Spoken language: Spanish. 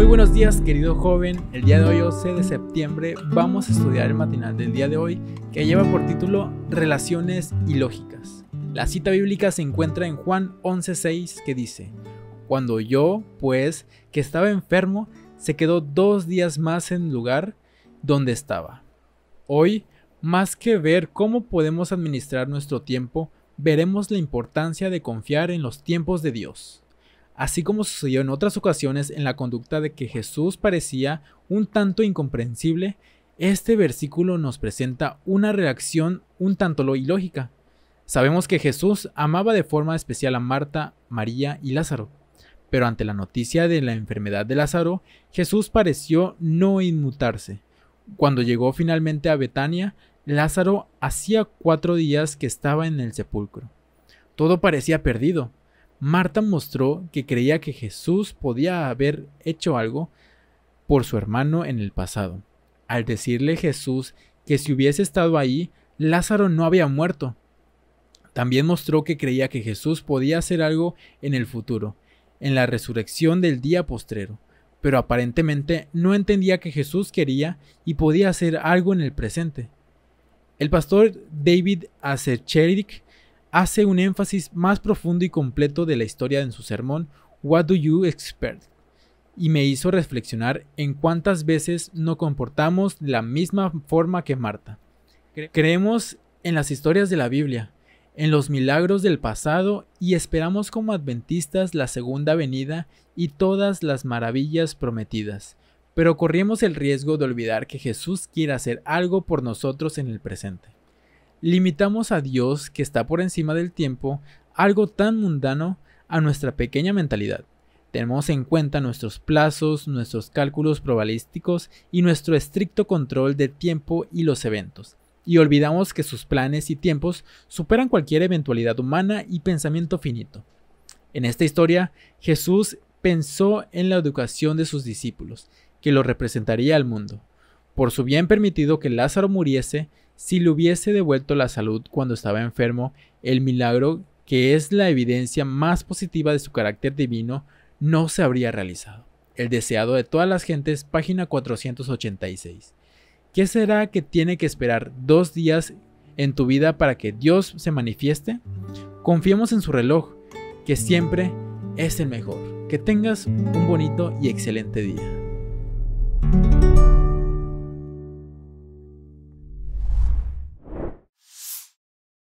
Muy buenos días querido joven, el día de hoy 11 de septiembre vamos a estudiar el matinal del día de hoy que lleva por título Relaciones y Lógicas. La cita bíblica se encuentra en Juan 11.6 que dice, Cuando yo, pues, que estaba enfermo, se quedó dos días más en el lugar donde estaba. Hoy, más que ver cómo podemos administrar nuestro tiempo, veremos la importancia de confiar en los tiempos de Dios así como sucedió en otras ocasiones en la conducta de que Jesús parecía un tanto incomprensible, este versículo nos presenta una reacción un tanto ilógica. Sabemos que Jesús amaba de forma especial a Marta, María y Lázaro, pero ante la noticia de la enfermedad de Lázaro, Jesús pareció no inmutarse. Cuando llegó finalmente a Betania, Lázaro hacía cuatro días que estaba en el sepulcro. Todo parecía perdido, Marta mostró que creía que Jesús podía haber hecho algo por su hermano en el pasado. Al decirle Jesús que si hubiese estado ahí, Lázaro no había muerto. También mostró que creía que Jesús podía hacer algo en el futuro, en la resurrección del día postrero, pero aparentemente no entendía que Jesús quería y podía hacer algo en el presente. El pastor David Acercherich, hace un énfasis más profundo y completo de la historia en su sermón What Do You Expect? y me hizo reflexionar en cuántas veces no comportamos de la misma forma que Marta. Creemos en las historias de la Biblia, en los milagros del pasado y esperamos como adventistas la segunda venida y todas las maravillas prometidas, pero corrimos el riesgo de olvidar que Jesús quiere hacer algo por nosotros en el presente limitamos a Dios que está por encima del tiempo, algo tan mundano, a nuestra pequeña mentalidad. Tenemos en cuenta nuestros plazos, nuestros cálculos probabilísticos y nuestro estricto control del tiempo y los eventos. Y olvidamos que sus planes y tiempos superan cualquier eventualidad humana y pensamiento finito. En esta historia, Jesús pensó en la educación de sus discípulos, que lo representaría al mundo. Por su bien permitido que Lázaro muriese, si le hubiese devuelto la salud cuando estaba enfermo, el milagro, que es la evidencia más positiva de su carácter divino, no se habría realizado. El deseado de todas las gentes, página 486. ¿Qué será que tiene que esperar dos días en tu vida para que Dios se manifieste? Confiemos en su reloj, que siempre es el mejor. Que tengas un bonito y excelente día.